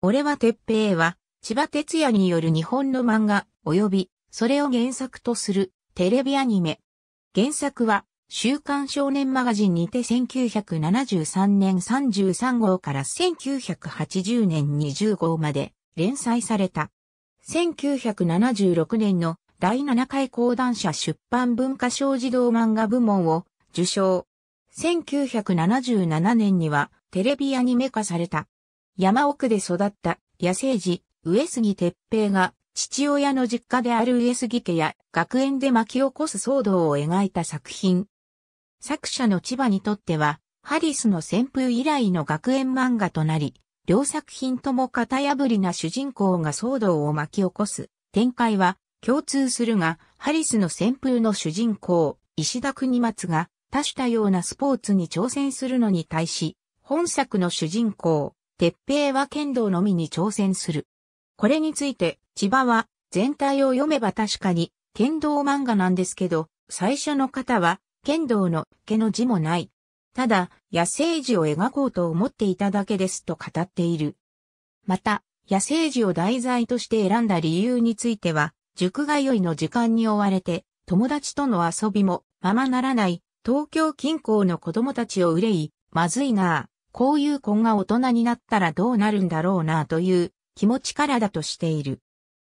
俺は鉄平は、千葉哲也による日本の漫画、及び、それを原作とする、テレビアニメ。原作は、週刊少年マガジンにて1973年33号から1980年20号まで連載された。1976年の第7回講談社出版文化小児童漫画部門を受賞。1977年にはテレビアニメ化された。山奥で育った野生児、上杉鉄平が父親の実家である上杉家や学園で巻き起こす騒動を描いた作品。作者の千葉にとっては、ハリスの旋風以来の学園漫画となり、両作品とも型破りな主人公が騒動を巻き起こす展開は共通するが、ハリスの旋風の主人公、石田国松が多種多様なスポーツに挑戦するのに対し、本作の主人公、鉄平は剣道のみに挑戦する。これについて、千葉は、全体を読めば確かに、剣道漫画なんですけど、最初の方は、剣道の、毛の字もない。ただ、野生児を描こうと思っていただけですと語っている。また、野生児を題材として選んだ理由については、塾が良いの時間に追われて、友達との遊びもままならない、東京近郊の子供たちを憂い、まずいなぁ、こういう子が大人になったらどうなるんだろうなという気持ちからだとしている。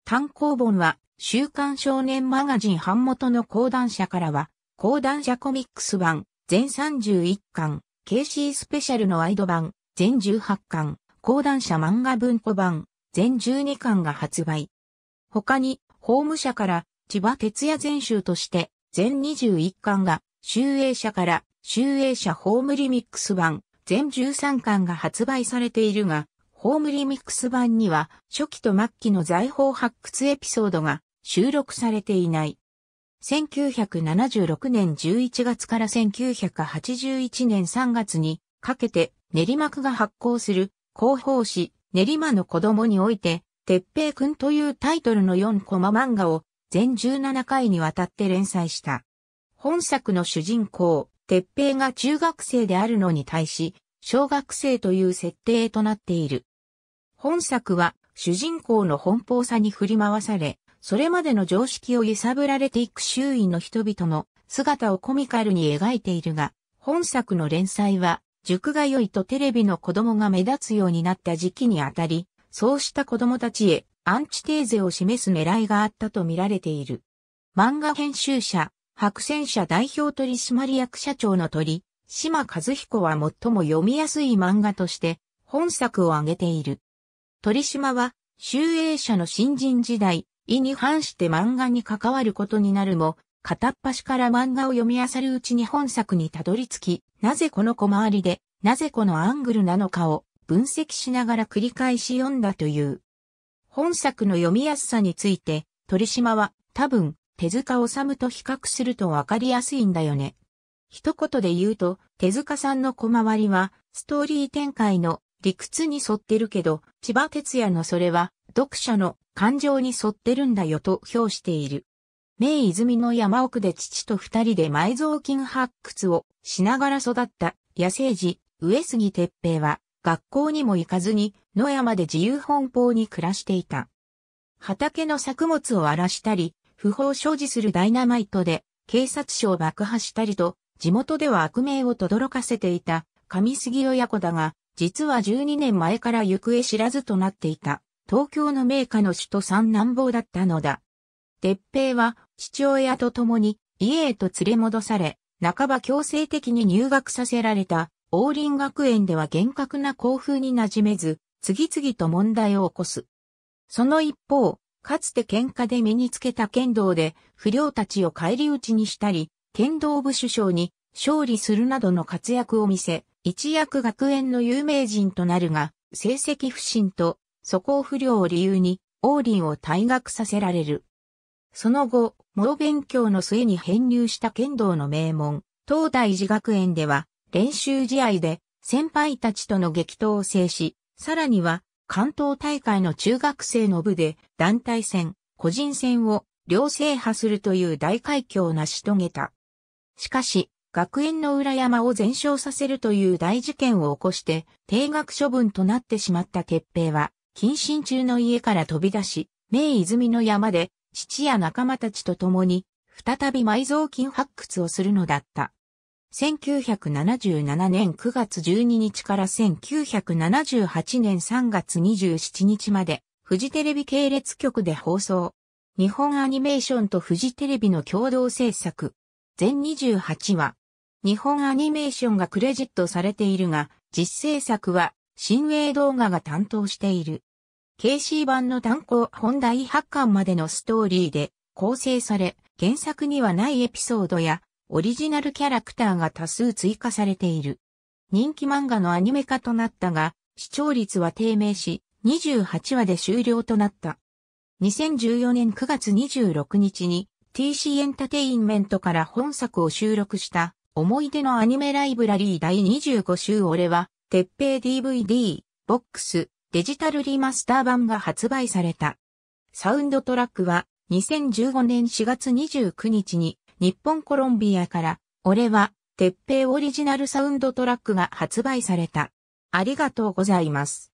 単行本は週刊少年マガジン版元の講談社からは、講談社コミックス版、全31巻、KC スペシャルのワイド版、全18巻、講談社漫画文庫版、全12巻が発売。他に、法務社から、千葉哲也全集として、全21巻が、集英社から、集英社ホームリミックス版、全13巻が発売されているが、ホームリミックス版には初期と末期の財宝発掘エピソードが収録されていない。1976年11月から1981年3月にかけて練馬区が発行する広報誌練馬の子供において、鉄平くんというタイトルの4コマ漫画を全17回にわたって連載した。本作の主人公、鉄平が中学生であるのに対し、小学生という設定となっている。本作は主人公の奔放さに振り回され、それまでの常識を揺さぶられていく周囲の人々の姿をコミカルに描いているが、本作の連載は、塾が良いとテレビの子供が目立つようになった時期にあたり、そうした子供たちへアンチテーゼを示す狙いがあったと見られている。漫画編集者、白戦社代表取締役社長の鳥、島和彦は最も読みやすい漫画として本作を挙げている。鳥島は、集英社の新人時代、意に反して漫画に関わることになるも、片っ端から漫画を読み漁るうちに本作にたどり着き、なぜこの小回りで、なぜこのアングルなのかを分析しながら繰り返し読んだという。本作の読みやすさについて、鳥島は多分手塚治虫と比較するとわかりやすいんだよね。一言で言うと、手塚さんの小回りは、ストーリー展開の理屈に沿ってるけど、千葉哲也のそれは、読者の感情に沿ってるんだよと評している。名泉の山奥で父と二人で埋蔵金発掘をしながら育った野生児、上杉鉄平は、学校にも行かずに、野山で自由奔放に暮らしていた。畑の作物を荒らしたり、不法所持するダイナマイトで警察署を爆破したりと、地元では悪名を轟かせていた上杉親子だが、実は12年前から行方知らずとなっていた、東京の名家の首都三南坊だったのだ。鉄平は父親と共に家へと連れ戻され、半ば強制的に入学させられた、王林学園では厳格な校風に馴染めず、次々と問題を起こす。その一方、かつて喧嘩で身につけた剣道で不良たちを返り討ちにしたり、剣道部首相に勝利するなどの活躍を見せ、一躍学園の有名人となるが、成績不振と素行不良を理由に、王林を退学させられる。その後、猛勉強の末に編入した剣道の名門、東大寺学園では、練習試合で先輩たちとの激闘を制し、さらには関東大会の中学生の部で団体戦、個人戦を両制覇するという大快挙を成し遂げた。しかし、学園の裏山を全焼させるという大事件を起こして、定額処分となってしまった鉄平は、謹慎中の家から飛び出し、名泉の山で、父や仲間たちと共に、再び埋蔵金発掘をするのだった。1977年9月12日から1978年3月27日まで、フジテレビ系列局で放送。日本アニメーションとフジテレビの共同制作。全28話。日本アニメーションがクレジットされているが、実制作は、新鋭動画が担当している。KC 版の単行本第8巻までのストーリーで構成され、原作にはないエピソードやオリジナルキャラクターが多数追加されている。人気漫画のアニメ化となったが、視聴率は低迷し、28話で終了となった。2014年9月26日に TC エンタテインメントから本作を収録した思い出のアニメライブラリー第25週俺は、鉄平 DVD、ボックス、デジタルリマスター版が発売された。サウンドトラックは2015年4月29日に日本コロンビアから、俺は、鉄平オリジナルサウンドトラックが発売された。ありがとうございます。